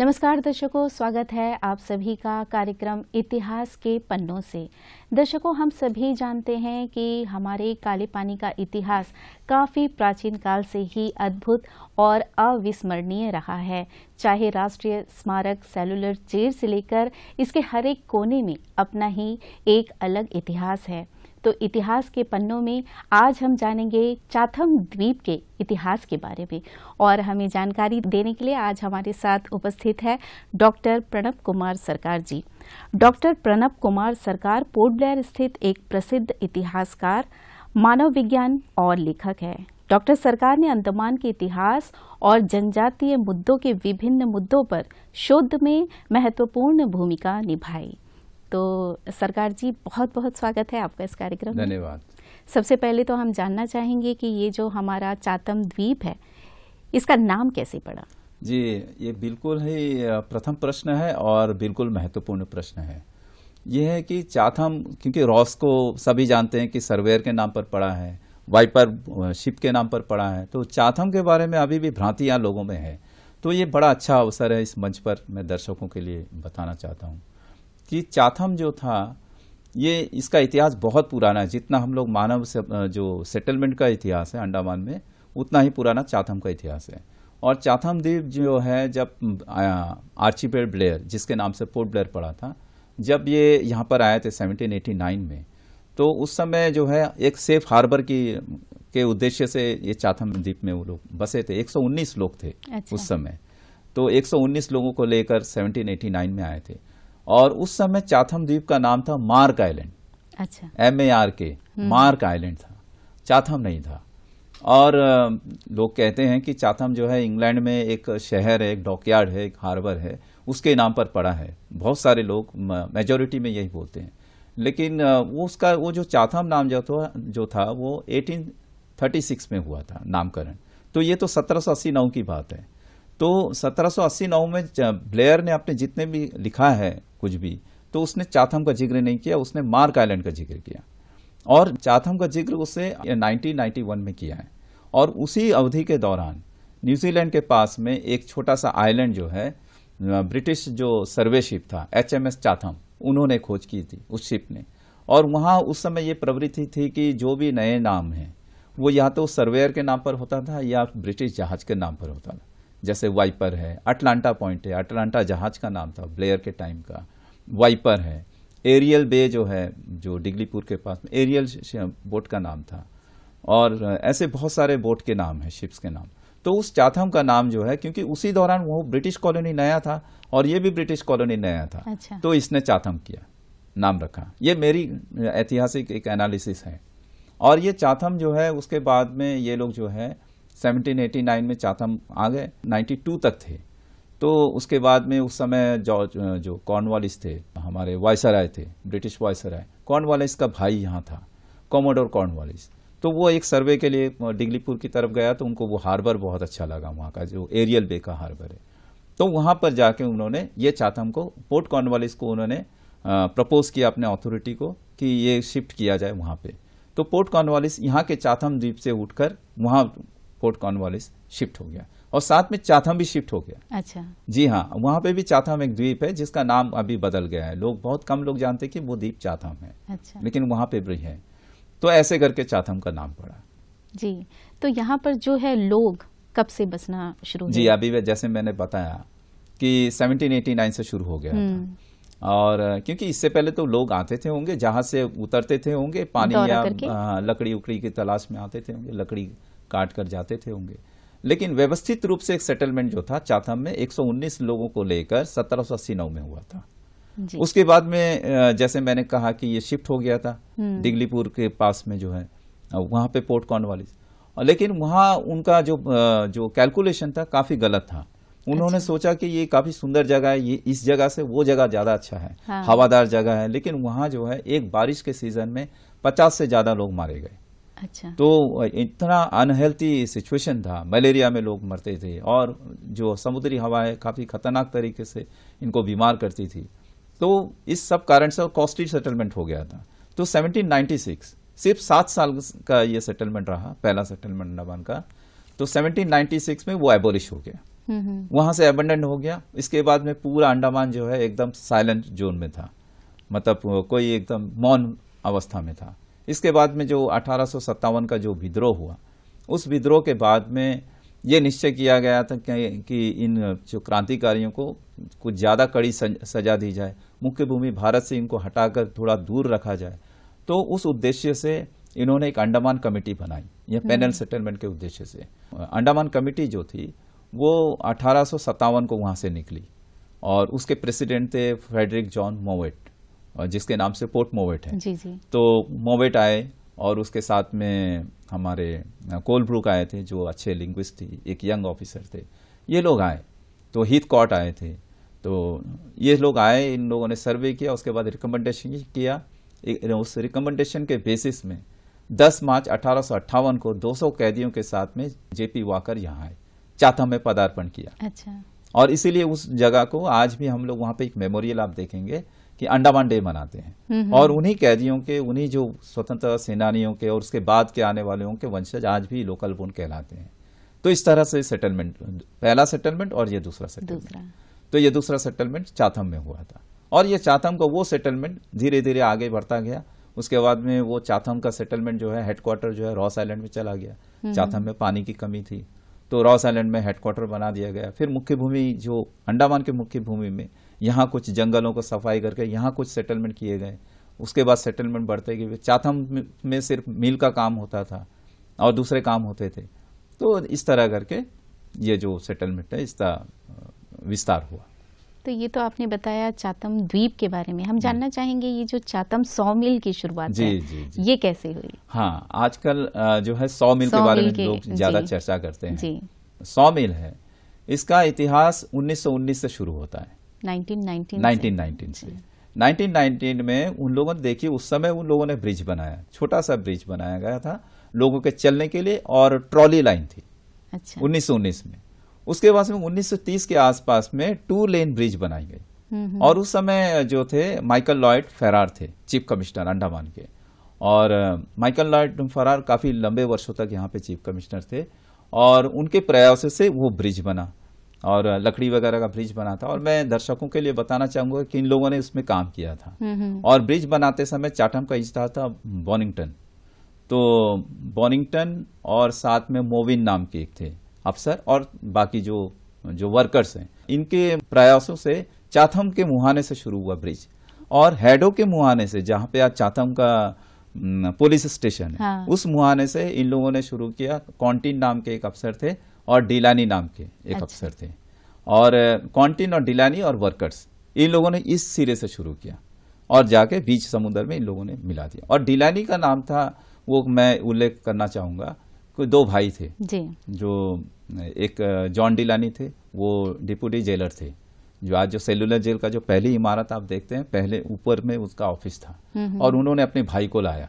नमस्कार दर्शकों स्वागत है आप सभी का कार्यक्रम इतिहास के पन्नों से दर्शकों हम सभी जानते हैं कि हमारे काले पानी का इतिहास काफ़ी प्राचीन काल से ही अद्भुत और अविस्मरणीय रहा है चाहे राष्ट्रीय स्मारक सेलुलर चेर से लेकर इसके हर एक कोने में अपना ही एक अलग इतिहास है तो इतिहास के पन्नों में आज हम जानेंगे चाथम द्वीप के इतिहास के बारे में और हमें जानकारी देने के लिए आज हमारे साथ उपस्थित है डॉक्टर प्रणब कुमार सरकार जी डॉक्टर प्रणब कुमार सरकार पोर्ट ब्लेयर स्थित एक प्रसिद्ध इतिहासकार मानव विज्ञान और लेखक है डॉक्टर सरकार ने अंडमान के इतिहास और जनजातीय मुद्दों के विभिन्न मुद्दों पर शोध में महत्वपूर्ण भूमिका निभाई तो सरकार जी बहुत बहुत स्वागत है आपका इस कार्यक्रम में धन्यवाद सबसे पहले तो हम जानना चाहेंगे कि ये जो हमारा चातम द्वीप है इसका नाम कैसे पड़ा जी ये बिल्कुल ही प्रथम प्रश्न है और बिल्कुल महत्वपूर्ण प्रश्न है यह है कि चाथम क्योंकि रॉस को सभी जानते हैं कि सर्वेयर के नाम पर पड़ा है वाइपर शिप के नाम पर पड़ा है तो चाथम के बारे में अभी भी भ्रांतियाँ लोगों में है तो ये बड़ा अच्छा अवसर है इस मंच पर मैं दर्शकों के लिए बताना चाहता हूँ कि चाथम जो था ये इसका इतिहास बहुत पुराना है जितना हम लोग मानव से, जो सेटलमेंट का इतिहास है अंडमान में उतना ही पुराना चाथम का इतिहास है और चाथम द्वीप जो है जब आर्चीपेड ब्लेयर जिसके नाम से पोर्ट ब्लेयर पड़ा था जब ये यहाँ पर आए थे 1789 में तो उस समय जो है एक सेफ हार्बर की के उद्देश्य से ये चाथम द्वीप में वो लोग बसे थे 119 लोग थे अच्छा। उस समय तो 119 लोगों को लेकर 1789 में आए थे और उस समय चाथम द्वीप का नाम था मार्क आइलैंड अच्छा M A R K Mark island था चाथम नहीं था और लोग कहते हैं कि चाथम जो है इंग्लैंड में एक शहर है एक डॉकयार्ड है एक हार्बर है उसके नाम पर पड़ा है बहुत सारे लोग मेजोरिटी में यही बोलते हैं लेकिन वो उसका वो जो चाथम नाम जो था जो था वो 1836 में हुआ था नामकरण तो ये तो सत्रह नौ की बात है तो 1780 में ब्लेयर ने अपने जितने भी लिखा है कुछ भी तो उसने चाथम का जिक्र नहीं किया उसने मार्क आइलैंड का जिक्र किया और चाथम का जिक्र उसने 1991 में किया है और उसी अवधि के दौरान न्यूजीलैंड के पास में एक छोटा सा आइलैंड जो है ब्रिटिश जो सर्वे शिप था एच एम एस चाथम उन्होंने खोज की थी उस शिप ने और वहाँ उस समय ये प्रवृत्ति थी कि जो भी नए नाम हैं वो या तो सर्वेयर के नाम पर होता था या ब्रिटिश जहाज के नाम पर होता था जैसे वाइपर है अटलांटा पॉइंट है अटलांटा जहाज का नाम था ब्लेयर के टाइम का वाइपर है एरियल बे जो है जो डिगलीपुर के पास एरियल बोट का नाम था और ऐसे बहुत सारे बोट के नाम हैं शिप्स के नाम तो उस चाथम का नाम जो है क्योंकि उसी दौरान वो ब्रिटिश कॉलोनी नया था और ये भी ब्रिटिश कॉलोनी नया था अच्छा। तो इसने चाथम किया नाम रखा ये मेरी ऐतिहासिक एक एनालिसिस है और ये चाथम जो है उसके बाद में ये लोग जो है 1789 में चाथम आ गए 92 तक थे तो उसके बाद में उस समय जॉर्ज जो कॉर्नवालिस थे हमारे वायसराय थे ब्रिटिश वायसराय कॉर्नवालिस का भाई यहाँ था कॉमोडोर कॉर्नवालिस तो वो एक सर्वे के लिए डिगलीपुर की तरफ गया तो उनको वो हार्बर बहुत अच्छा लगा वहाँ का जो एरियल बे का हार्बर है तो वहाँ पर जाके उन्होंने ये चाथम को पोर्ट कॉर्नवालिस को उन्होंने प्रपोज किया अपने अथॉरिटी को कि ये शिफ्ट किया जाए वहाँ पे तो पोर्ट कॉर्नवालिस यहाँ के चाथम द्वीप से उठकर वहाँ फोर्ट कॉर्नवालिस शिफ्ट हो गया और साथ में चाथम भी शिफ्ट हो गया अच्छा जी हाँ वहाँ पे भी चाथम एक द्वीप है जिसका नाम अभी बदल गया है लोग बहुत कम लोग जानते हैं कि वो द्वीप चाथम है अच्छा। लेकिन वहाँ पे भी है तो ऐसे करके चाथम का नाम पड़ा जी तो यहाँ पर जो है लोग कब से बसना शुरू जी अभी जैसे मैंने बताया कि 1789 से शुरू हो गया हम्म। और क्योंकि इससे पहले तो लोग आते थे होंगे जहाज से उतरते थे होंगे पानी या हाँ, लकड़ी उकड़ी की तलाश में आते थे होंगे लकड़ी काट कर जाते थे होंगे लेकिन व्यवस्थित रूप से एक सेटलमेंट जो था चाथम में 119 लोगों को लेकर सत्रह में हुआ था उसके बाद में जैसे मैंने कहा कि ये शिफ्ट हो गया था हम्म। दिगलीपुर के पास में जो है वहां पे पोर्ट वाली लेकिन वहां उनका जो जो कैलकुलेशन था काफी गलत था उन्होंने अच्छा। सोचा कि ये काफी सुंदर जगह है ये इस जगह से वो जगह ज्यादा अच्छा है हाँ। हवादार जगह है लेकिन वहां जो है एक बारिश के सीजन में पचास से ज्यादा लोग मारे गए अच्छा तो इतना अनहेल्थी सिचुएशन था मलेरिया में लोग मरते थे और जो समुद्री हवा है काफ़ी खतरनाक तरीके से इनको बीमार करती थी तो इस सब कारण से कॉस्टली सेटलमेंट हो गया था तो 1796 सिर्फ सात साल का ये सेटलमेंट रहा पहला सेटलमेंट नबान का तो 1796 में वो एबोलिश हो गया हम्म, हम्म। वहां से एबंडेंट हो गया इसके बाद में पूरा अंडमान जो है एकदम साइलेंट जोन में था मतलब कोई एकदम मौन अवस्था में था इसके बाद में जो अठारह का जो विद्रोह हुआ उस विद्रोह के बाद में ये निश्चय किया गया था कि इन जो क्रांतिकारियों को कुछ ज़्यादा कड़ी सजा दी जाए मुख्य भूमि भारत से इनको हटाकर थोड़ा दूर रखा जाए तो उस उद्देश्य से इन्होंने एक अंडमान कमेटी बनाई यह हम्म। पैनल सेटलमेंट के उद्देश्य से अंडमान कमेटी जो थी वो अठारह को वहाँ से निकली और उसके प्रेसिडेंट थे फ्रेडरिक जॉन मोवेट जिसके नाम से पोर्ट मोवेट है जी जी तो मोवेट आए और उसके साथ में हमारे कोलब्रुक आए थे जो अच्छे लिंग्विस्ट थे एक यंग ऑफिसर थे ये लोग आए तो हित कॉट आए थे तो ये लोग आए इन लोगों ने सर्वे किया उसके बाद रिकमेंडेशन किया उस रिकमेंडेशन के बेसिस में 10 मार्च अठारह को 200 कैदियों के साथ में जेपी वाकर यहाँ आए चाथम में पदार्पण किया अच्छा और इसीलिए उस जगह को आज भी हम लोग वहाँ पे एक मेमोरियल आप देखेंगे कि अंडमान डे मनाते हैं और उन्हीं कैदियों के उन्हीं जो स्वतंत्रता सेनानियों के और उसके बाद के आने वाले के वंशज आज भी लोकल बोन कहलाते हैं तो इस तरह से सेटलमेंट पहला सेटलमेंट और ये दूसरा सेटलमेंट तो ये दूसरा सेटलमेंट चाथम में हुआ था और ये चाथम का वो सेटलमेंट धीरे धीरे आगे बढ़ता गया उसके बाद में वो चाथम का सेटलमेंट जो है हेडक्वार्टर जो है रॉस आइलैंड में चला गया हम्म। चाथम में पानी की कमी थी तो रॉस आइलैंड में हेडक्वार्टर बना दिया गया फिर मुख्य भूमि जो अंडामान के मुख्य भूमि में यहाँ कुछ जंगलों को सफाई करके यहाँ कुछ सेटलमेंट किए गए उसके बाद सेटलमेंट बढ़ते गए चाथम में सिर्फ मिल का काम होता था और दूसरे काम होते थे तो इस तरह करके ये जो सेटलमेंट है इसका विस्तार हुआ तो ये तो आपने बताया चातम द्वीप के बारे में हम हम्म। जानना चाहेंगे ये जो चातम सौ मिल की शुरुआत जी, है, जी, जी ये कैसे हुई हाँ आजकल जो है सौ मिल के बारे में लोग ज्यादा चर्चा करते हैं सौ मिल है इसका इतिहास 1919 से शुरू होता है 1919 से 1919 में उन लोगों ने देखिए उस समय उन लोगों ने ब्रिज बनाया छोटा सा ब्रिज बनाया गया था लोगों के चलने के लिए और ट्रॉली लाइन थी अच्छा 1919 में उसके बाद में 1930 के आसपास में टू लेन ब्रिज बनाई गई हम्म, हम्म। और उस समय जो थे माइकल लॉयड फेरार थे चीफ कमिश्नर अंडमान के और माइकल लॉयड फरार काफ़ी लंबे वर्षों तक यहाँ पे चीफ कमिश्नर थे और उनके प्रयासों से वो ब्रिज बना और लकड़ी वगैरह का ब्रिज बना था और मैं दर्शकों के लिए बताना चाहूंगा कि इन लोगों ने इसमें काम किया था हम्म, हम्म। और ब्रिज बनाते समय चाटम का हिस्सा था बॉनिंगटन तो बॉनिंगटन और साथ में मोविन नाम के एक थे अफसर और बाकी जो जो वर्कर्स हैं इनके प्रयासों से चाथम के मुहाने से शुरू हुआ ब्रिज और हेडो के मुहाने से जहां पे आज चाथम का पुलिस स्टेशन है हाँ। उस मुहाने से इन लोगों ने शुरू किया कॉन्टीन नाम के एक अफसर थे और डीलानी नाम के एक अच्छा। अफसर थे और कॉन्टिन और डिलानी और वर्कर्स इन लोगों ने इस सिरे से शुरू किया और जाके बीच समुद्र में इन लोगों ने मिला दिया और डिलानी का नाम था वो मैं उल्लेख करना चाहूँगा कोई दो भाई थे जी। जो एक जॉन डिलानी थे वो डिप्यूटी जेलर थे जो आज जो सेलुलर जेल का जो पहली इमारत आप देखते हैं पहले ऊपर में उसका ऑफिस था हम्म, हम्म। और उन्होंने अपने भाई को लाया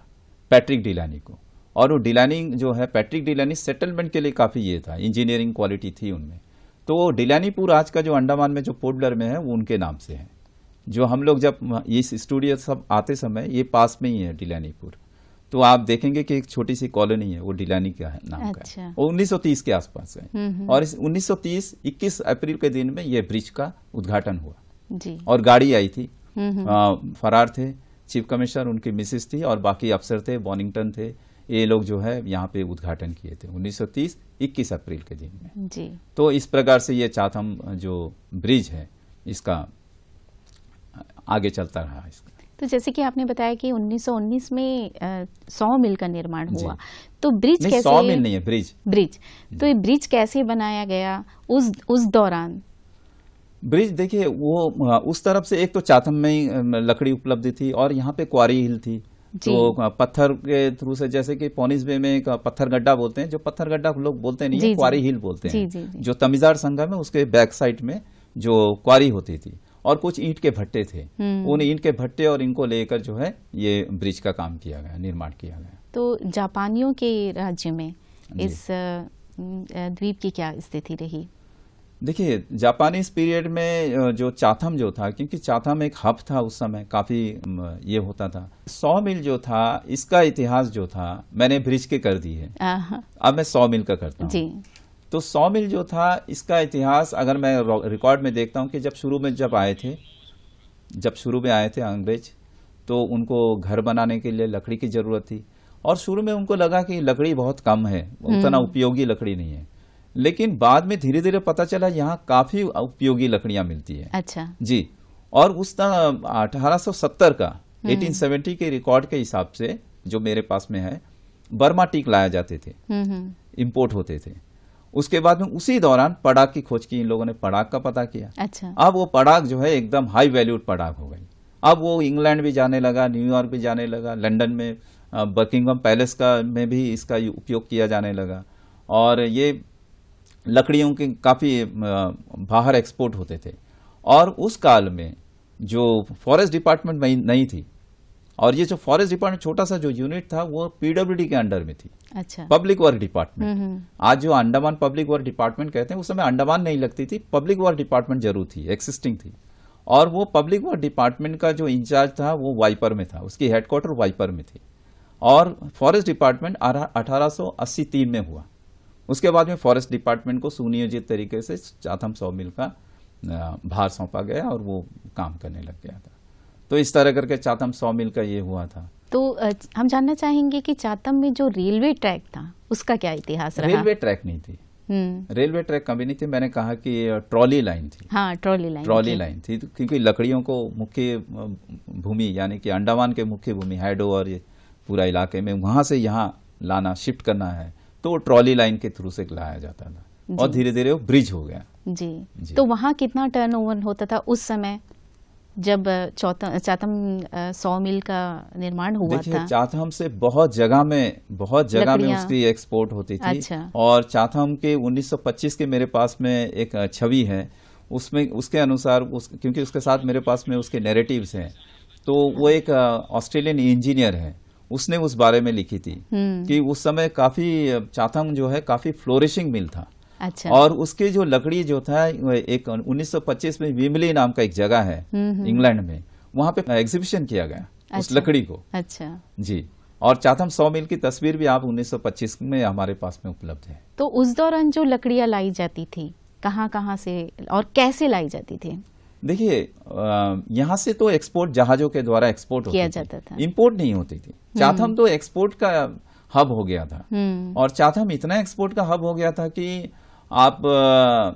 पैट्रिक डिलानी को और वो डिलानी जो है पैट्रिक डिलानी सेटलमेंट के लिए काफ़ी ये था इंजीनियरिंग क्वालिटी थी उनमें तो डिलानीपुर आज का जो अंडमान में जो पोर्टलर में है वो उनके नाम से है जो हम लोग जब इस स्टूडियो सब आते समय ये पास में ही है डिलानीपुर तो आप देखेंगे कि एक छोटी सी कॉलोनी है वो डिलानी का है नाम अच्छा। का है और अच्छा। 1930 के आसपास है हम्म, हम्म। और इस 1930 21 अप्रैल के दिन में ये ब्रिज का उद्घाटन हुआ जी। और गाड़ी आई थी हम्म, आ, फरार थे चीफ कमिश्नर उनकी मिसिस थी और बाकी अफसर थे बॉनिंगटन थे ये लोग जो है यहाँ पे उद्घाटन किए थे 1930 21 अप्रैल के दिन में जी तो इस प्रकार से ये चाथम जो ब्रिज है इसका आगे चलता रहा इसका तो जैसे कि आपने बताया कि 1919 में सौ मिल का निर्माण हुआ तो ब्रिज कैसे सौ मिल नहीं है ब्रिज ब्रिज तो ये ब्रिज कैसे बनाया गया उस उस दौरान ब्रिज देखिए वो उस तरफ से एक तो चाथम में ही लकड़ी उपलब्ध थी और यहाँ पे क्वारी हिल थी तो पत्थर के थ्रू से जैसे कि पोनिस बे में पत्थर गड्ढा बोलते हैं जो पत्थर गड्ढा लोग बोलते नहीं है क्वारी हिल बोलते हैं जो तमिजार संगम है उसके बैक साइड में जो क्वारी होती थी और कुछ ईंट के भट्टे थे हम्म। उन ईंट के भट्टे और इनको लेकर जो है ये ब्रिज का काम किया गया निर्माण किया गया तो जापानियों के राज्य में इस द्वीप की क्या स्थिति रही देखिए जापानीज पीरियड में जो चाथम जो था क्योंकि चाथम एक हब था उस समय काफ़ी ये होता था सौ मिल जो था इसका इतिहास जो था मैंने ब्रिज के कर दी है अब मैं सौ मिल का करता हूँ तो सौ मिल जो था इसका इतिहास अगर मैं रिकॉर्ड में देखता हूँ कि जब शुरू में जब आए थे जब शुरू में आए थे अंग्रेज तो उनको घर बनाने के लिए लकड़ी की ज़रूरत थी और शुरू में उनको लगा कि लकड़ी बहुत कम है हम्म। उतना उपयोगी लकड़ी नहीं है लेकिन बाद में धीरे धीरे पता चला यहाँ काफी उपयोगी लकड़ियां मिलती है अच्छा जी और उस अठारह का 1870 हम्म। के रिकॉर्ड के हिसाब से जो मेरे पास में है बर्मा टीक लाया जाते थे हम्म, हम्म। इम्पोर्ट होते थे उसके बाद में उसी दौरान पड़ाक की खोज की इन लोगों ने पड़ाक का पता किया अच्छा अब वो पड़ाक जो है एकदम हाई वैल्यूड पड़ाक हो गई अब वो इंग्लैंड भी जाने लगा न्यूयॉर्क भी जाने लगा लंदन में बर्किंगम पैलेस का में भी इसका उपयोग किया जाने लगा और ये लकड़ियों के काफ़ी बाहर एक्सपोर्ट होते थे और उस काल में जो फॉरेस्ट डिपार्टमेंट में नहीं थी और ये जो फॉरेस्ट डिपार्टमेंट छोटा सा जो यूनिट था वो पीडब्ल्यूडी के अंडर में थी अच्छा पब्लिक वर्क डिपार्टमेंट आज जो अंडमान पब्लिक वर्क डिपार्टमेंट कहते हैं उस समय अंडमान नहीं लगती थी पब्लिक वर्क डिपार्टमेंट जरूर थी एक्सिस्टिंग थी और वो पब्लिक वर्क डिपार्टमेंट का जो इंचार्ज था वो वाइपर में था उसकी हेडक्वार्टर वाइपर में थी और फॉरेस्ट डिपार्टमेंट अठारह में हुआ उसके बाद में फॉरेस्ट डिपार्टमेंट को सुनियोजित तरीके से चाथम सौ मिल का भार सौंपा गया और वो काम करने लग गया था तो इस तरह करके चातम सौ मिल का ये हुआ था तो हम जानना चाहेंगे कि चातम में जो रेलवे ट्रैक था उसका क्या इतिहास रहा रेलवे ट्रैक नहीं थी रेलवे ट्रैक कभी नहीं थी मैंने कहा कि ट्रॉली लाइन थी हाँ ट्रॉली लाइन ट्रॉली लाइन थी तो क्योंकि लकड़ियों को मुख्य भूमि यानी कि अंडमान के मुख्य भूमि हैडो और ये पूरा इलाके में वहाँ से यहाँ लाना शिफ्ट करना है तो वो ट्रॉली लाइन के थ्रू से लाया जाता था और धीरे धीरे वो ब्रिज हो गया जी, जी। तो वहाँ कितना टर्न होता था उस समय जब चातम सौ मिल का निर्माण हुआ था चाथम से बहुत जगह में बहुत जगह में उसकी एक्सपोर्ट होती थी अच्छा। और चाथम के 1925 के मेरे पास में एक छवि है उसमें उसके अनुसार उस, क्योंकि उसके साथ मेरे पास में उसके नेरेटिव हैं तो वो एक ऑस्ट्रेलियन इंजीनियर है उसने उस बारे में लिखी थी हम्म। कि उस समय काफी चाथम जो है काफी फ्लोरिशिंग मिल था अच्छा। और उसकी जो लकड़ी जो था एक 1925 में विमली नाम का एक जगह है इंग्लैंड हम्म, हम्म। में वहाँ पे एग्जीबिशन किया गया अच्छा। उस लकड़ी को अच्छा जी और चाथम सौ मिल की तस्वीर भी आप 1925 में हमारे पास में उपलब्ध है तो उस दौरान जो लकड़ियाँ लाई जाती थी कहाँ कहाँ से और कैसे लाई जाती थी देखिए यहाँ से तो एक्सपोर्ट जहाजों के द्वारा एक्सपोर्ट किया जाता था इम्पोर्ट नहीं होती थी हम्म। चाथम तो एक्सपोर्ट का हब हो गया था हम्म। और चाथम इतना एक्सपोर्ट का हब हो गया था कि आप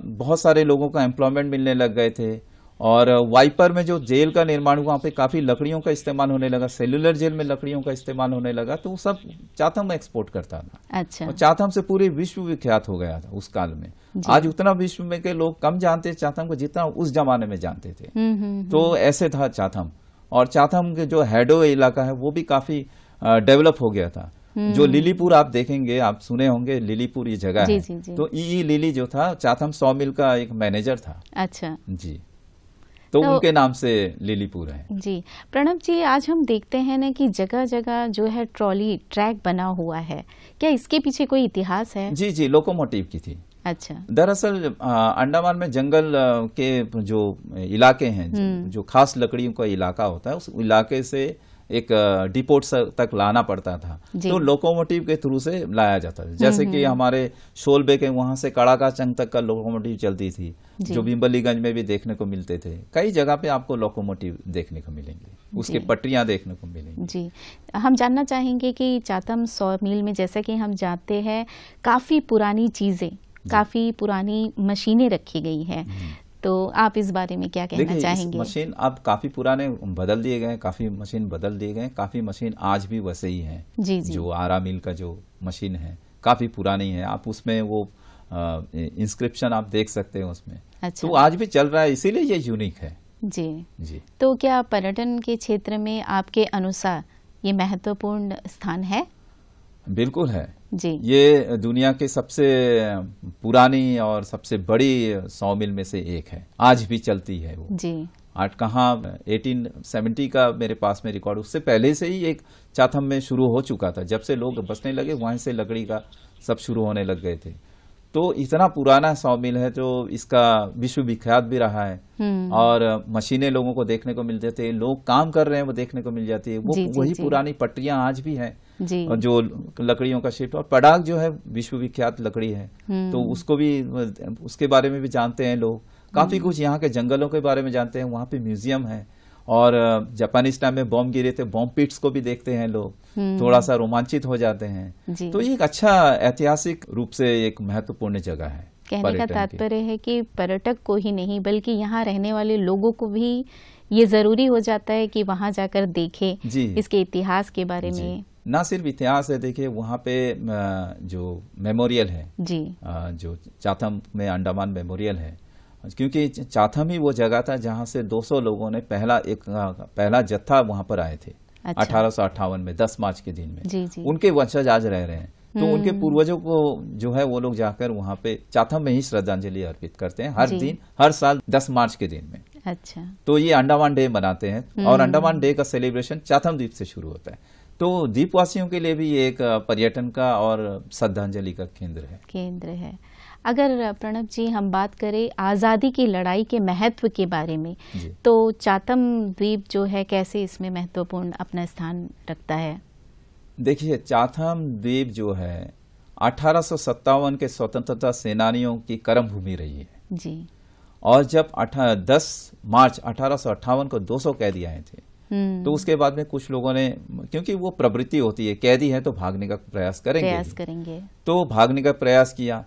बहुत सारे लोगों का एम्प्लॉयमेंट मिलने लग गए थे और वाइपर में जो जेल का निर्माण हुआ वहाँ पे काफ़ी लकड़ियों का इस्तेमाल होने लगा सेलुलर जेल में लकड़ियों का इस्तेमाल होने लगा तो वो सब चाथम एक्सपोर्ट करता था अच्छा और चाथम से पूरे विश्व विख्यात हो गया था उस काल में आज उतना विश्व में के लोग कम जानते चाथम को जितना उस जमाने में जानते थे हम्म, हम्म, हम्म। तो ऐसे था चाथम और चाथम के जो हैडो इलाका है वो भी काफ़ी डेवलप हो गया था जो लिलीपुर आप देखेंगे आप सुने होंगे लिलीपुर ये जगह है तो ई ई लिली जो था चाथम सौ मिल का एक मैनेजर था अच्छा जी तो, तो उनके नाम से लिलीपुर है जी प्रणब जी आज हम देखते हैं ना कि जगह जगह जो है ट्रॉली ट्रैक बना हुआ है क्या इसके पीछे कोई इतिहास है जी जी लोकोमोटिव की थी अच्छा दरअसल अंडमान में जंगल के जो इलाके हैं जो, हम्म। जो खास लकड़ियों का इलाका होता है उस इलाके से एक डिपोट तक लाना पड़ता था तो लोकोमोटिव के थ्रू से लाया जाता था जैसे हम्म, कि हम्म। हमारे शोलबे के वहां से कड़ाका चंग तक का लोकोमोटिव चलती थी जो बिम्बलीगंज में भी देखने को मिलते थे कई जगह पे आपको लोकोमोटिव देखने को मिलेंगे उसकी पटरियां देखने को मिलेंगी जी हम जानना चाहेंगे कि चातम सौ मील में जैसा कि हम जाते हैं काफ़ी पुरानी चीज़ें काफ़ी पुरानी मशीनें रखी गई हैं हम्म। तो आप इस बारे में क्या कहना चाहेंगे मशीन अब काफी पुराने बदल दिए गए काफी मशीन बदल दिए गए काफी मशीन आज भी वैसे ही है जी, जी. जो आरा मिल का जो मशीन है काफी पुरानी है आप उसमें वो इंस्क्रिप्शन आप देख सकते हैं उसमें अच्छा। तो आज भी चल रहा है इसीलिए ये यूनिक है जी जी तो क्या पर्यटन के क्षेत्र में आपके अनुसार ये महत्वपूर्ण स्थान है बिल्कुल है जी ये दुनिया के सबसे पुरानी और सबसे बड़ी सौ मिल में से एक है आज भी चलती है वो जी आज कहा 1870 का मेरे पास में रिकॉर्ड उससे पहले से ही एक चाथम में शुरू हो चुका था जब से लोग बसने लगे वहां से लकड़ी का सब शुरू होने लग गए थे तो इतना पुराना सॉमिल मिल है जो इसका विश्व विख्यात भी रहा है हम्म। और मशीनें लोगों को देखने को मिल जाती है लोग काम कर रहे हैं वो देखने को मिल जाती है वो जी, वही जी, पुरानी पटरियां आज भी हैं जो लकड़ियों का शिफ्ट और पड़ाक जो है विश्व विख्यात लकड़ी है हम्म। तो उसको भी उसके बारे में भी जानते हैं लोग काफी हम्म। कुछ यहाँ के जंगलों के बारे में जानते हैं वहाँ पे म्यूजियम है और जापानीज टाइम में बॉम्ब गिरे थे बॉम्ब पिट्स को भी देखते हैं लोग हम्म। थोड़ा सा रोमांचित हो जाते हैं तो ये एक अच्छा ऐतिहासिक रूप से एक महत्वपूर्ण जगह है कहने का तात्पर्य है कि पर्यटक को ही नहीं बल्कि यहाँ रहने वाले लोगों को भी ये जरूरी हो जाता है कि वहाँ जाकर देखे इसके इतिहास के बारे में ना सिर्फ इतिहास है देखिए वहाँ पे जो मेमोरियल है जी जो चाथम में अंडमान मेमोरियल है क्योंकि चाथम ही वो जगह था जहाँ से 200 लोगों ने पहला एक पहला जत्था वहाँ पर आए थे अच्छा। अठारह में 10 मार्च के दिन में जी, जी। उनके वंशज आज रह रहे हैं तो हम्म। उनके पूर्वजों को जो है वो लोग जाकर वहाँ पे चाथम में ही श्रद्धांजलि अर्पित करते हैं हर दिन हर साल 10 मार्च के दिन में अच्छा तो ये अंडावान डे मनाते हैं हम्म। और अंडावान डे का सेलिब्रेशन चाथम द्वीप से शुरू होता है तो द्वीपवासियों के लिए भी ये एक पर्यटन का और श्रद्धांजलि का केंद्र है केंद्र है अगर प्रणब जी हम बात करें आज़ादी की लड़ाई के महत्व के बारे में तो चातम द्वीप जो है कैसे इसमें महत्वपूर्ण अपना स्थान रखता है देखिए चाथम द्वीप जो है अठारह के स्वतंत्रता सेनानियों की कर्म भूमि रही है जी और जब दस मार्च अठारह को 200 कैदी आए थे हम्म। तो उसके बाद में कुछ लोगों ने क्योंकि वो प्रवृत्ति होती है कैदी है तो भागने का प्रयास करेंगे प्रयास करेंगे तो भागने का प्रयास किया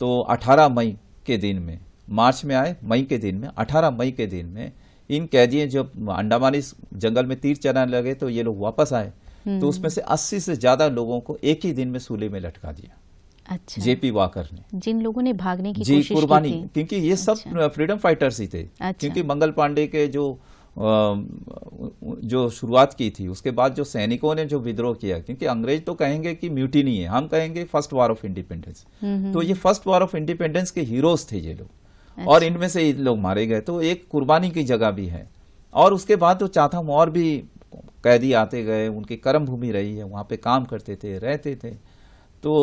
तो 18 मई के दिन में मार्च में आए मई के दिन में 18 मई के दिन में इन कैदियों जब अंडामानी जंगल में तीर चलाने लगे तो ये लोग वापस आए तो हम्म। उसमें से 80 से ज्यादा लोगों को एक ही दिन में सूले में लटका दिया अच्छा जेपी वाकर ने जिन लोगों ने भागने की जी थी क्योंकि ये सब अच्छा। फ्रीडम फाइटर्स ही थे अच्छा। क्योंकि मंगल पांडे के जो जो शुरुआत की थी उसके बाद जो सैनिकों ने जो विद्रोह किया क्योंकि अंग्रेज तो कहेंगे कि म्यूटी नहीं है हम कहेंगे फर्स्ट वॉर ऑफ इंडिपेंडेंस हम्म, हम्म। तो ये फर्स्ट वॉर ऑफ इंडिपेंडेंस के हीरोज थे ये लोग अच्छा। और इनमें से लोग मारे गए तो एक कुर्बानी की जगह भी है और उसके बाद तो चाथम और भी कैदी आते गए उनकी कर्म भूमि रही है वहाँ पे काम करते थे रहते थे तो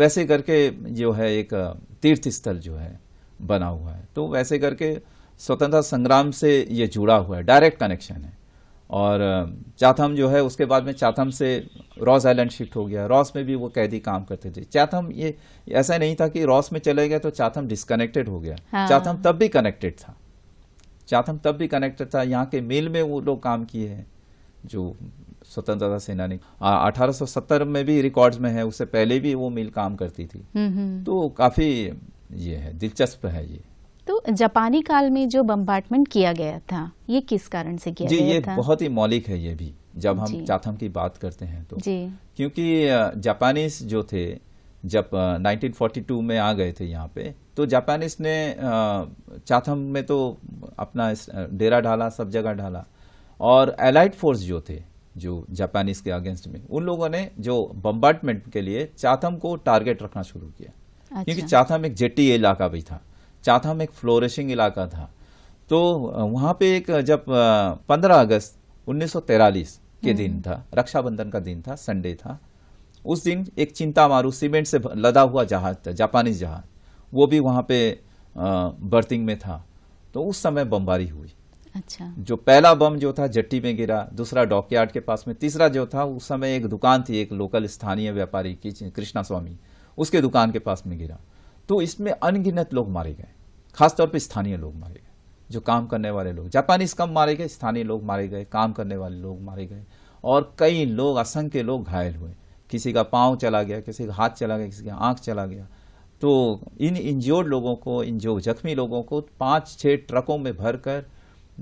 वैसे करके जो है एक तीर्थ स्थल जो है बना हुआ है तो वैसे करके स्वतंत्रता संग्राम से ये जुड़ा हुआ है डायरेक्ट कनेक्शन है और चाथम जो है उसके बाद में चाथम से रॉस आइलैंड शिफ्ट हो गया रॉस में भी वो कैदी काम करते थे चाथम ये ऐसा नहीं था कि रॉस में चले गए तो चाथम डिसकनेक्टेड हो गया हाँ। चाथम तब भी कनेक्टेड था चाथम तब भी कनेक्टेड था यहाँ के मिल में वो लोग काम किए हैं जो स्वतंत्रता सेनानी सत्तर में भी रिकॉर्ड में है उससे पहले भी वो मिल काम करती थी हम्म, हम्म। तो काफी ये है दिलचस्प है ये तो जापानी काल में जो बम्बार्टमेंट किया गया था ये किस कारण से किया जी, गया ये था? बहुत ही मौलिक है ये भी जब हम चाथम की बात करते हैं तो जी। क्योंकि जापानीज जो थे जब 1942 में आ गए थे यहाँ पे तो जापानीज ने चाथम में तो अपना डेरा ढाला सब जगह ढाला और एलाइड फोर्स जो थे जो जापानीज के अगेंस्ट में उन लोगों ने जो बम्बार्टमेंट के लिए चाथम को टारगेट रखना शुरू किया अच्छा। क्योंकि चाथम एक जेटी इलाका भी था चाथम एक फ्लोरिशिंग इलाका था तो वहाँ पे एक जब पंद्रह अगस्त उन्नीस के हम्म। दिन था रक्षाबंधन का दिन था संडे था उस दिन एक चिंता मारू सीमेंट से लदा हुआ जहाज था जापानी जहाज वो भी वहाँ पे बर्थिंग में था तो उस समय बमबारी हुई अच्छा जो पहला बम जो था जट्टी में गिरा दूसरा डॉकयार्ड के पास में तीसरा जो था उस समय एक दुकान थी एक लोकल स्थानीय व्यापारी की कृष्णा स्वामी उसके दुकान के पास में गिरा तो इसमें अनगिनत लोग मारे गए खासतौर पर स्थानीय लोग मारे गए जो काम करने वाले लोग जापानीज कम मारे गए स्थानीय लोग मारे गए काम करने वाले लोग मारे गए और कई लोग असंख्य लोग घायल हुए किसी का पांव चला गया किसी का हाथ चला गया किसी का आंख चला गया तो इन इंजोर्ड लोगों को इन जो जख्मी लोगों को पांच छह ट्रकों में भरकर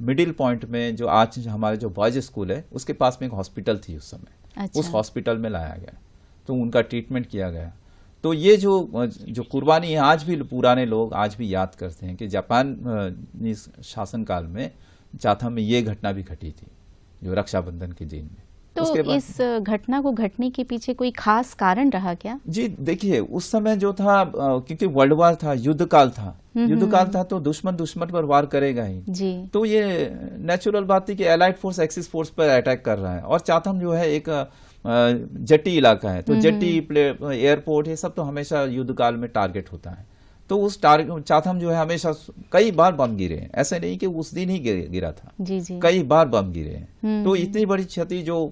मिडिल पॉइंट में जो आज हमारे जो बॉयज स्कूल है उसके पास में एक हॉस्पिटल थी उस समय अच्छा। उस हॉस्पिटल में लाया गया तो उनका ट्रीटमेंट किया गया तो ये जो जो कुर्बानी है आज भी पुराने लोग आज भी याद करते हैं कि जापान शासन शासनकाल में चाथम में ये घटना भी घटी थी जो रक्षाबंधन के दिन में तो इस घटना को घटने के पीछे कोई खास कारण रहा क्या जी देखिए उस समय जो था क्योंकि वर्ल्ड वार था युद्ध काल था युद्ध काल था तो दुश्मन दुश्मन पर वार करेगा ही जी तो ये नेचुरल बात थी कि एलाइड फोर्स एक्सिस फोर्स पर अटैक कर रहा है और चाथम जो है एक जटी इलाका है तो हम्म, जटी हम्म। एयरपोर्ट है सब तो हमेशा युद्ध काल में टारगेट होता है तो उस टारगेट चाथम जो है हमेशा कई बार बम गिरे हैं ऐसे नहीं कि उस दिन ही गिरा था जी जी। कई बार बम गिरे हैं हम्म, तो इतनी बड़ी क्षति जो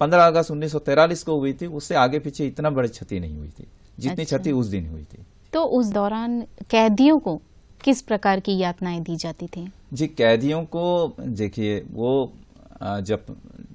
पंद्रह अगस्त उन्नीस को हुई थी उससे आगे पीछे इतना बड़ी क्षति नहीं हुई थी जितनी अच्छा। क्षति उस दिन हुई थी तो उस दौरान कैदियों को किस प्रकार की यातनाएं दी जाती थी जी कैदियों को देखिए वो जब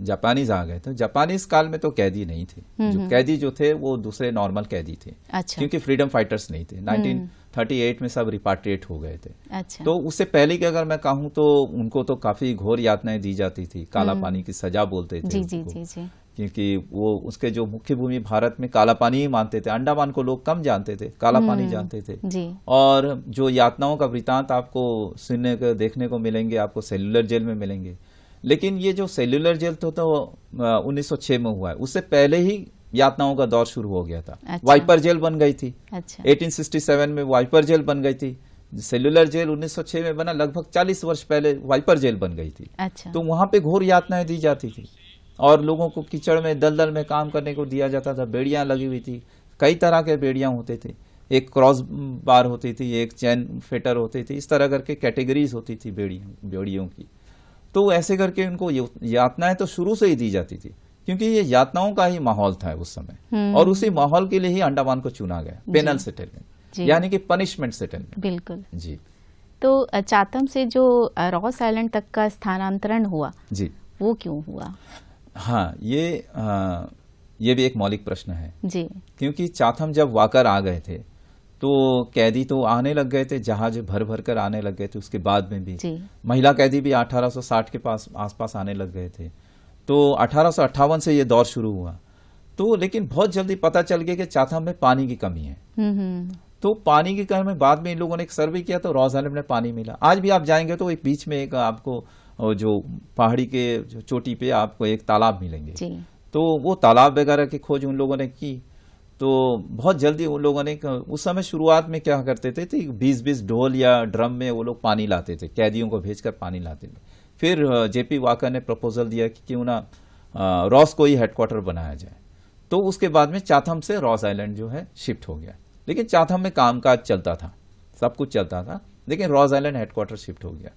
जापानीज आ गए तो जापानीज काल में तो कैदी नहीं थे हम्म, जो हम्म। कैदी जो थे वो दूसरे नॉर्मल कैदी थे अच्छा। क्योंकि फ्रीडम फाइटर्स नहीं थे 1938 हम्म। में सब रिपार्ट्रिएट हो गए थे अच्छा। तो उससे पहले की अगर मैं कहूँ तो उनको तो काफी घोर यातनाएं दी जाती थी काला पानी की सजा बोलते थे जी, जी, जी, जी। क्योंकि वो उसके जो मुख्य भूमि भारत में काला पानी ही मानते थे अंडामान को लोग कम जानते थे काला पानी जानते थे और जो यातनाओं का वृतांत आपको सुनने को देखने को मिलेंगे आपको सेलुलर जेल में मिलेंगे लेकिन ये जो सेल्युलर जेल तो, तो उन्नीस में हुआ है उससे पहले ही यातनाओं का दौर शुरू हो गया था अच्छा। वाइपर जेल बन गई थी अच्छा। 1867 में वाइपर जेल बन गई थी सेल्युलर जेल 1906 में बना लगभग 40 वर्ष पहले वाइपर जेल बन गई थी अच्छा। तो वहां पे घोर यातनाएं दी जाती थी और लोगों को कीचड़ में दलदल में काम करने को दिया जाता था बेड़ियां लगी हुई थी कई तरह के बेड़ियां होते थे एक क्रॉस बार होती थी एक चैन फेटर होती थी इस तरह करके कैटेगरीज होती थी बेड़ियों की तो ऐसे करके उनको यातनाएं तो शुरू से ही दी जाती थी क्योंकि ये यातनाओं का ही माहौल था उस समय हम्म। और उसी माहौल के लिए ही अंडमान को चुना गया पेनल सेटलमेंट यानी कि पनिशमेंट सेटलमेंट बिल्कुल जी तो चातम से जो रॉस आइलैंड तक का स्थानांतरण हुआ जी वो क्यों हुआ हाँ ये आ, ये भी एक मौलिक प्रश्न है जी क्योंकि चाथम जब वाकर आ गए थे तो कैदी तो आने लग गए थे जहाज भर भर कर आने लग गए थे उसके बाद में भी महिला कैदी भी 1860 के पास आसपास आने लग गए थे तो अठारह से ये दौर शुरू हुआ तो लेकिन बहुत जल्दी पता चल गया कि चाथम में पानी की कमी है हम्म, हम्म। तो पानी की कमी में बाद में इन लोगों ने एक सर्वे किया तो रॉज में पानी मिला आज भी आप जाएंगे तो एक बीच में एक आपको जो पहाड़ी के चोटी पे आपको एक तालाब मिलेंगे तो वो तालाब वगैरह की खोज उन लोगों ने की तो बहुत जल्दी उन लोगों ने उस समय शुरुआत में क्या करते थे तो बीस बीस ढोल या ड्रम में वो लोग पानी लाते थे कैदियों को भेजकर पानी लाते थे फिर जेपी वाकर ने प्रपोजल दिया कि क्यों ना रॉस को ही हेडक्वार्टर बनाया जाए तो उसके बाद में चाथम से रॉस आइलैंड जो है शिफ्ट हो गया लेकिन चाथम में कामकाज चलता था सब कुछ चलता था लेकिन रॉज आइलैंड हेडक्वार्टर शिफ्ट हो गया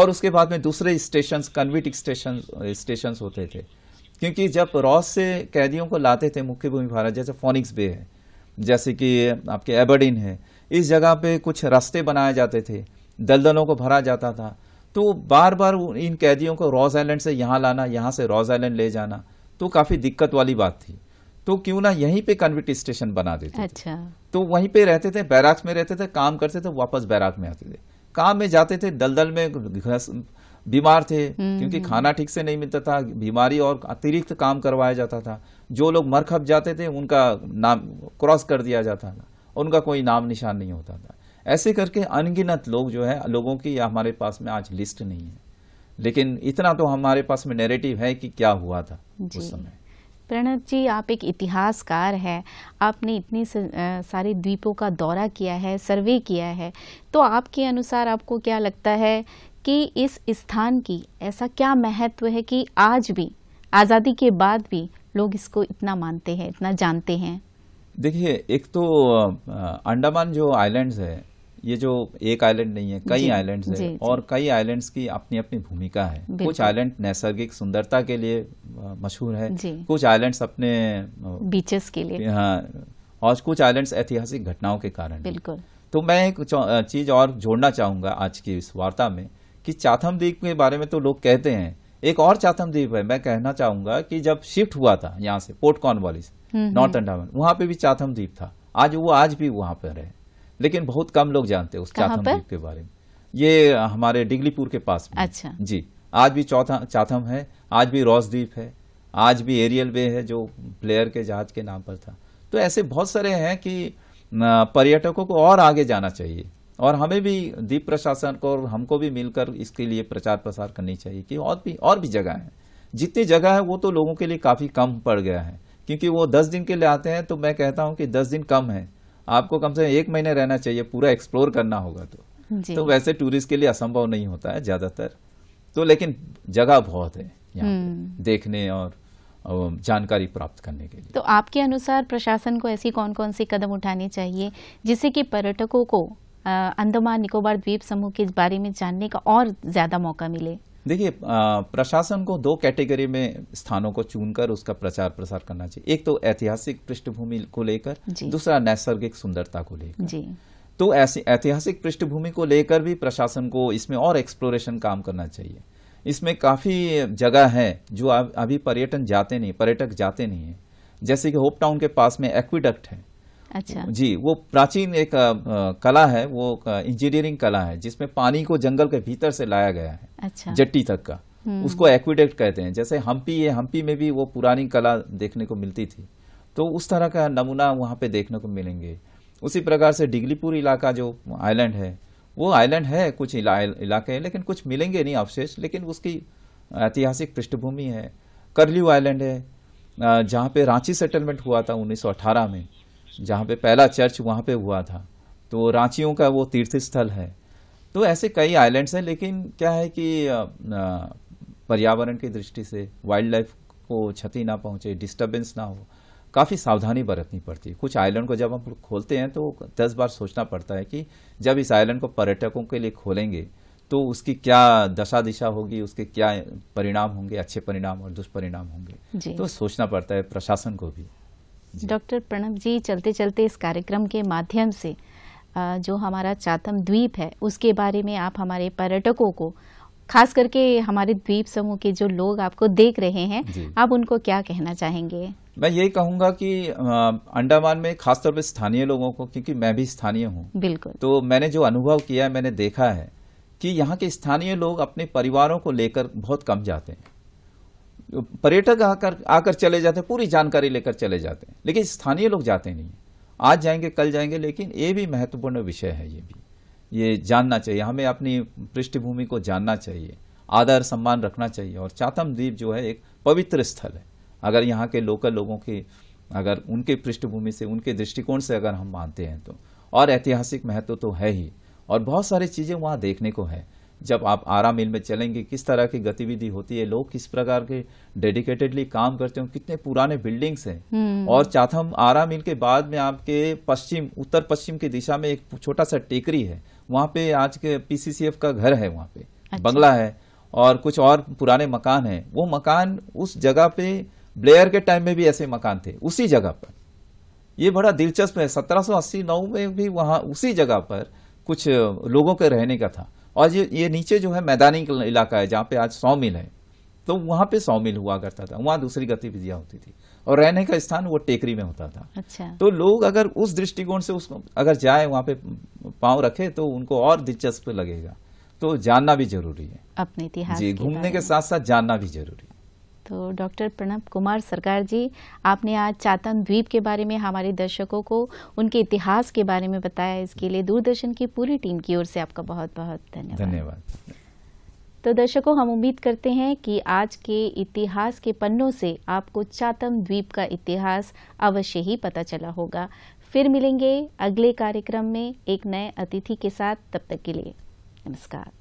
और उसके बाद में दूसरे स्टेशन कन्विट स्टेशन स्टेशन होते थे क्योंकि जब रॉस से कैदियों को लाते थे मुख्य भूमि भारत जैसे फोनिक्स बे है जैसे कि आपके एबर्डिन है इस जगह पे कुछ रास्ते बनाए जाते थे दलदलों को भरा जाता था तो बार बार इन कैदियों को रॉज आइलैंड से यहाँ लाना यहाँ से रॉज आइलैंड ले जाना तो काफ़ी दिक्कत वाली बात थी तो क्यों ना यहीं पे कन्विट स्टेशन बना देते अच्छा। थे तो वहीं पे रहते थे बैराक्स में रहते थे काम करते थे वापस बैराक में आते थे काम में जाते थे दलदल में घस बीमार थे हम्म, क्योंकि हम्म। खाना ठीक से नहीं मिलता था बीमारी और अतिरिक्त काम करवाया जाता था जो लोग मरखप जाते थे उनका नाम क्रॉस कर दिया जाता था उनका कोई नाम निशान नहीं होता था ऐसे करके अनगिनत लोग जो है लोगों की हमारे पास में आज लिस्ट नहीं है लेकिन इतना तो हमारे पास में नेरेटिव है कि क्या हुआ था उस समय प्रणब जी आप एक इतिहासकार हैं आपने इतने सारे द्वीपों का दौरा किया है सर्वे किया है तो आपके अनुसार आपको क्या लगता है के इस स्थान की ऐसा क्या महत्व है कि आज भी आज़ादी के बाद भी लोग इसको इतना मानते हैं इतना जानते हैं देखिए एक तो अंडमान जो आइलैंड्स है ये जो एक आइलैंड नहीं है कई आइलैंड्स है जी, और कई आइलैंड्स की अपनी अपनी भूमिका है कुछ आइलैंड नैसर्गिक सुंदरता के लिए मशहूर है कुछ आइलैंड्स अपने बीचेस के लिए हाँ और कुछ आइलैंड्स ऐतिहासिक घटनाओं के कारण बिल्कुल तो मैं एक चीज और जोड़ना चाहूंगा आज की इस वार्ता में कि चाथम द्वीप के बारे में तो लोग कहते हैं एक और चाथम द्वीप है मैं कहना चाहूंगा कि जब शिफ्ट हुआ था यहाँ से पोर्ट कॉर्नवालिस हम्म, हम्म। नॉर्थ अंडामान वहां पे भी चाथम द्वीप था आज वो आज भी वहां पर है लेकिन बहुत कम लोग जानते हैं उस चाथम द्वीप के बारे में ये हमारे डिगलीपुर के पास में अच्छा जी आज भी चौथा चाथम है आज भी रॉस द्वीप है आज भी एरियल वे है जो प्लेयर के जहाज के नाम पर था तो ऐसे बहुत सारे हैं कि पर्यटकों को और आगे जाना चाहिए और हमें भी दीप प्रशासन को और हमको भी मिलकर इसके लिए प्रचार प्रसार करनी चाहिए कि और भी और भी जगह हैं जितनी जगह है वो तो लोगों के लिए काफ़ी कम पड़ गया है क्योंकि वो दस दिन के लिए आते हैं तो मैं कहता हूँ कि दस दिन कम है आपको कम से कम एक महीने रहना चाहिए पूरा एक्सप्लोर करना होगा तो तो वैसे टूरिस्ट के लिए असंभव नहीं होता है ज़्यादातर तो लेकिन जगह बहुत है यहाँ हम्म। देखने और जानकारी प्राप्त करने के लिए तो आपके अनुसार प्रशासन को ऐसी कौन कौन सी कदम उठाने चाहिए जिससे कि पर्यटकों को अंडमान निकोबार द्वीप समूह के बारे में जानने का और ज़्यादा मौका मिले देखिए प्रशासन को दो कैटेगरी में स्थानों को चुनकर उसका प्रचार प्रसार करना चाहिए एक तो ऐतिहासिक पृष्ठभूमि को लेकर दूसरा नैसर्गिक सुंदरता को लेकर तो ऐसी ऐतिहासिक पृष्ठभूमि को लेकर भी प्रशासन को इसमें और एक्सप्लोरेशन काम करना चाहिए इसमें काफ़ी जगह है जो अभी पर्यटन जाते नहीं पर्यटक जाते नहीं है जैसे कि होप टाउन के पास में एक्विडक्ट है अच्छा जी वो प्राचीन एक आ, कला है वो इंजीनियरिंग कला है जिसमें पानी को जंगल के भीतर से लाया गया है अच्छा जट्टी तक का हम्म। उसको एक्विडेक्ट कहते हैं जैसे हम्पी है हम्पी में भी वो पुरानी कला देखने को मिलती थी तो उस तरह का नमूना वहाँ पे देखने को मिलेंगे उसी प्रकार से डिगलीपुर इलाका जो आइलैंड है वो आइलैंड है कुछ इला, इलाके हैं लेकिन कुछ मिलेंगे नहीं अवशेष लेकिन उसकी ऐतिहासिक पृष्ठभूमि है करल्यू आइलैंड है जहाँ पे रांची सेटलमेंट हुआ था 1918 में जहाँ पे पहला चर्च वहाँ पे हुआ था तो रांचियों का वो तीर्थ स्थल है तो ऐसे कई आइलैंड्स हैं लेकिन क्या है कि पर्यावरण की दृष्टि से वाइल्ड लाइफ को क्षति ना पहुँचे डिस्टर्बेंस ना हो काफ़ी सावधानी बरतनी पड़ती है कुछ आइलैंड को जब हम खोलते हैं तो दस बार सोचना पड़ता है कि जब इस आइलैंड को पर्यटकों के लिए खोलेंगे तो उसकी क्या दशा दिशा होगी उसके क्या परिणाम होंगे अच्छे परिणाम और दुष्परिणाम होंगे तो सोचना पड़ता है प्रशासन को भी डॉक्टर प्रणब जी चलते चलते इस कार्यक्रम के माध्यम से जो हमारा चातम द्वीप है उसके बारे में आप हमारे पर्यटकों को खास करके हमारे द्वीप समूह के जो लोग आपको देख रहे हैं आप उनको क्या कहना चाहेंगे मैं यही कहूंगा कि अंडमान में खासतौर पर स्थानीय लोगों को क्योंकि मैं भी स्थानीय हूँ बिल्कुल तो मैंने जो अनुभव किया है मैंने देखा है कि यहाँ के स्थानीय लोग अपने परिवारों को लेकर बहुत कम जाते हैं पर्यटक आकर आकर चले जाते हैं पूरी जानकारी लेकर चले जाते हैं लेकिन स्थानीय लोग जाते नहीं आज जाएंगे कल जाएंगे लेकिन ये भी महत्वपूर्ण विषय है ये भी ये जानना चाहिए हमें अपनी पृष्ठभूमि को जानना चाहिए आदर सम्मान रखना चाहिए और चातम द्वीप जो है एक पवित्र स्थल है अगर यहाँ के लोकल लोगों की अगर उनके पृष्ठभूमि से उनके दृष्टिकोण से अगर हम मानते हैं तो और ऐतिहासिक महत्व तो है ही और बहुत सारी चीज़ें वहाँ देखने को है जब आप आरा मिल में चलेंगे किस तरह की गतिविधि होती है लोग किस प्रकार के डेडिकेटेडली काम करते हैं कितने पुराने बिल्डिंग्स हैं हम्म। और चाथम आरा मिल के बाद में आपके पश्चिम उत्तर पश्चिम की दिशा में एक छोटा सा टेकरी है वहाँ पे आज के पीसीसीएफ का घर है वहाँ पे अच्छा। बंगला है और कुछ और पुराने मकान है वो मकान उस जगह पे ब्लेयर के टाइम में भी ऐसे मकान थे उसी जगह पर ये बड़ा दिलचस्प है सत्रह में भी वहाँ उसी जगह पर कुछ लोगों के रहने का था और ये ये नीचे जो है मैदानी इलाका है जहाँ पे आज सौ मिल है तो वहाँ पे सौ मिल हुआ करता था वहाँ दूसरी गतिविधियाँ होती थी और रहने का स्थान वो टेकरी में होता था अच्छा तो लोग अगर उस दृष्टिकोण से उसको अगर जाए वहाँ पे पाँव रखे तो उनको और दिलचस्प लगेगा तो जानना भी जरूरी है अपने इतिहास जी घूमने के साथ साथ जानना भी जरूरी है तो डॉक्टर प्रणब कुमार सरकार जी आपने आज चातन द्वीप के बारे में हमारे दर्शकों को उनके इतिहास के बारे में बताया इसके लिए दूरदर्शन की पूरी टीम की ओर से आपका बहुत बहुत धन्यवाद धन्यवाद तो दर्शकों हम उम्मीद करते हैं कि आज के इतिहास के पन्नों से आपको चातम द्वीप का इतिहास अवश्य ही पता चला होगा फिर मिलेंगे अगले कार्यक्रम में एक नए अतिथि के साथ तब तक के लिए नमस्कार